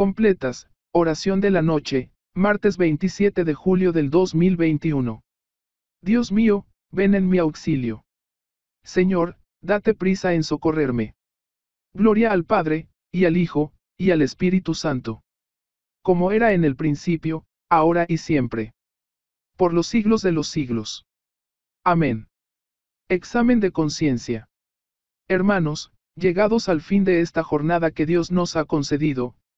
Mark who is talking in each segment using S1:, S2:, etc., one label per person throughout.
S1: completas, oración de la noche, martes 27 de julio del 2021. Dios mío, ven en mi auxilio. Señor, date prisa en socorrerme. Gloria al Padre, y al Hijo, y al Espíritu Santo. Como era en el principio, ahora y siempre. Por los siglos de los siglos. Amén. Examen de conciencia. Hermanos, llegados al fin de esta jornada que Dios nos ha concedido,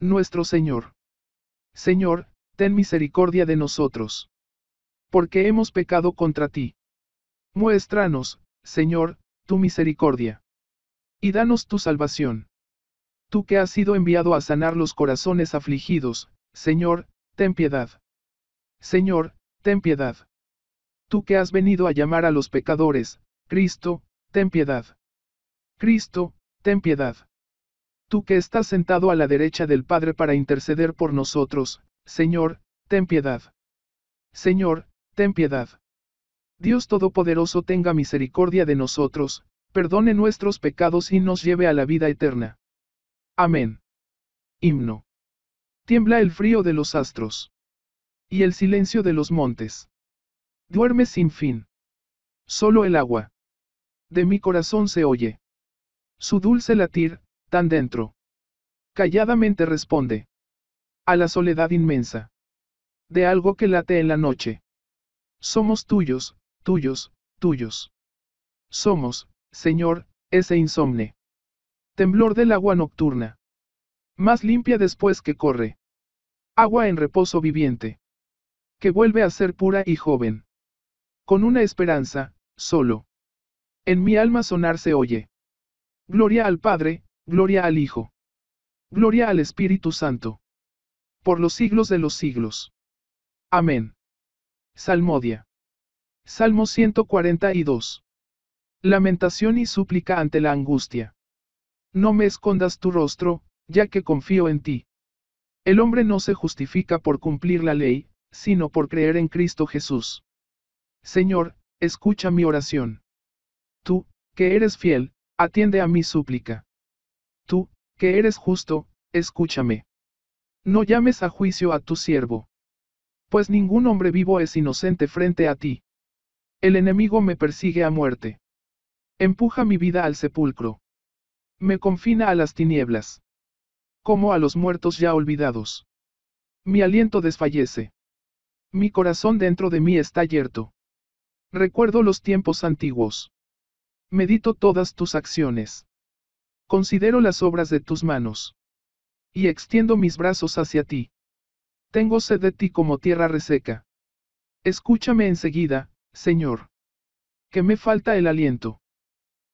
S1: nuestro Señor. Señor, ten misericordia de nosotros. Porque hemos pecado contra ti. Muéstranos, Señor, tu misericordia. Y danos tu salvación. Tú que has sido enviado a sanar los corazones afligidos, Señor, ten piedad. Señor, ten piedad. Tú que has venido a llamar a los pecadores, Cristo, ten piedad. Cristo, ten piedad. Tú que estás sentado a la derecha del Padre para interceder por nosotros, Señor, ten piedad. Señor, ten piedad. Dios Todopoderoso tenga misericordia de nosotros, perdone nuestros pecados y nos lleve a la vida eterna. Amén. Himno. Tiembla el frío de los astros. Y el silencio de los montes. Duerme sin fin. Solo el agua. De mi corazón se oye. Su dulce latir, tan dentro. Calladamente responde. A la soledad inmensa. De algo que late en la noche. Somos tuyos, tuyos, tuyos. Somos, Señor, ese insomne. Temblor del agua nocturna. Más limpia después que corre. Agua en reposo viviente. Que vuelve a ser pura y joven. Con una esperanza, solo. En mi alma sonar se oye. Gloria al Padre, Gloria al Hijo. Gloria al Espíritu Santo. Por los siglos de los siglos. Amén. Salmodia. Salmo 142. Lamentación y súplica ante la angustia. No me escondas tu rostro, ya que confío en ti. El hombre no se justifica por cumplir la ley, sino por creer en Cristo Jesús. Señor, escucha mi oración. Tú, que eres fiel, atiende a mi súplica. Tú, que eres justo, escúchame. No llames a juicio a tu siervo. Pues ningún hombre vivo es inocente frente a ti. El enemigo me persigue a muerte. Empuja mi vida al sepulcro. Me confina a las tinieblas. Como a los muertos ya olvidados. Mi aliento desfallece. Mi corazón dentro de mí está yerto. Recuerdo los tiempos antiguos. Medito todas tus acciones. Considero las obras de tus manos. Y extiendo mis brazos hacia ti. Tengo sed de ti como tierra reseca. Escúchame enseguida, Señor. Que me falta el aliento.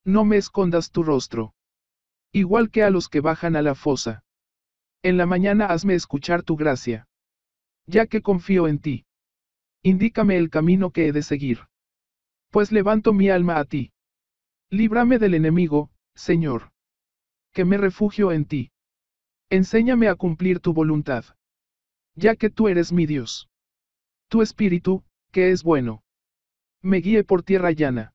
S1: No me escondas tu rostro. Igual que a los que bajan a la fosa. En la mañana hazme escuchar tu gracia. Ya que confío en ti. Indícame el camino que he de seguir. Pues levanto mi alma a ti. Líbrame del enemigo, Señor que me refugio en ti. Enséñame a cumplir tu voluntad. Ya que tú eres mi Dios. Tu espíritu, que es bueno. Me guíe por tierra llana.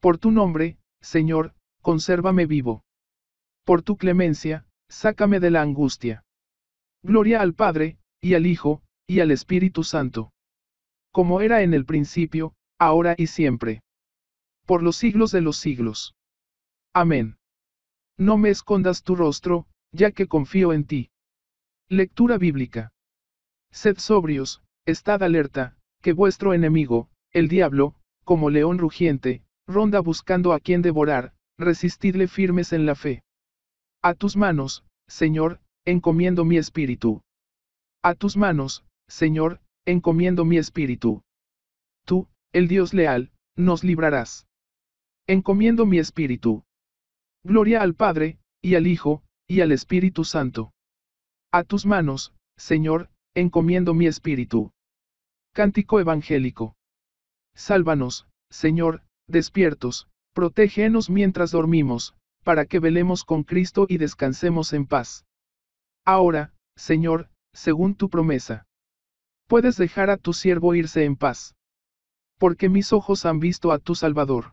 S1: Por tu nombre, Señor, consérvame vivo. Por tu clemencia, sácame de la angustia. Gloria al Padre, y al Hijo, y al Espíritu Santo. Como era en el principio, ahora y siempre. Por los siglos de los siglos. Amén. No me escondas tu rostro, ya que confío en ti. Lectura bíblica. Sed sobrios, estad alerta, que vuestro enemigo, el diablo, como león rugiente, ronda buscando a quien devorar, resistidle firmes en la fe. A tus manos, Señor, encomiendo mi espíritu. A tus manos, Señor, encomiendo mi espíritu. Tú, el Dios leal, nos librarás. Encomiendo mi espíritu. Gloria al Padre, y al Hijo, y al Espíritu Santo. A tus manos, Señor, encomiendo mi espíritu. Cántico Evangélico. Sálvanos, Señor, despiertos, protégenos mientras dormimos, para que velemos con Cristo y descansemos en paz. Ahora, Señor, según tu promesa. Puedes dejar a tu siervo irse en paz. Porque mis ojos han visto a tu Salvador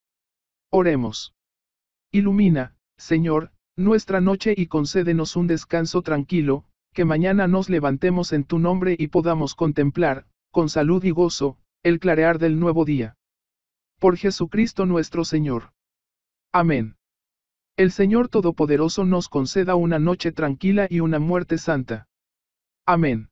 S1: Oremos. Ilumina, Señor, nuestra noche y concédenos un descanso tranquilo, que mañana nos levantemos en tu nombre y podamos contemplar, con salud y gozo, el clarear del nuevo día. Por Jesucristo nuestro Señor. Amén. El Señor Todopoderoso nos conceda una noche tranquila y una muerte santa. Amén.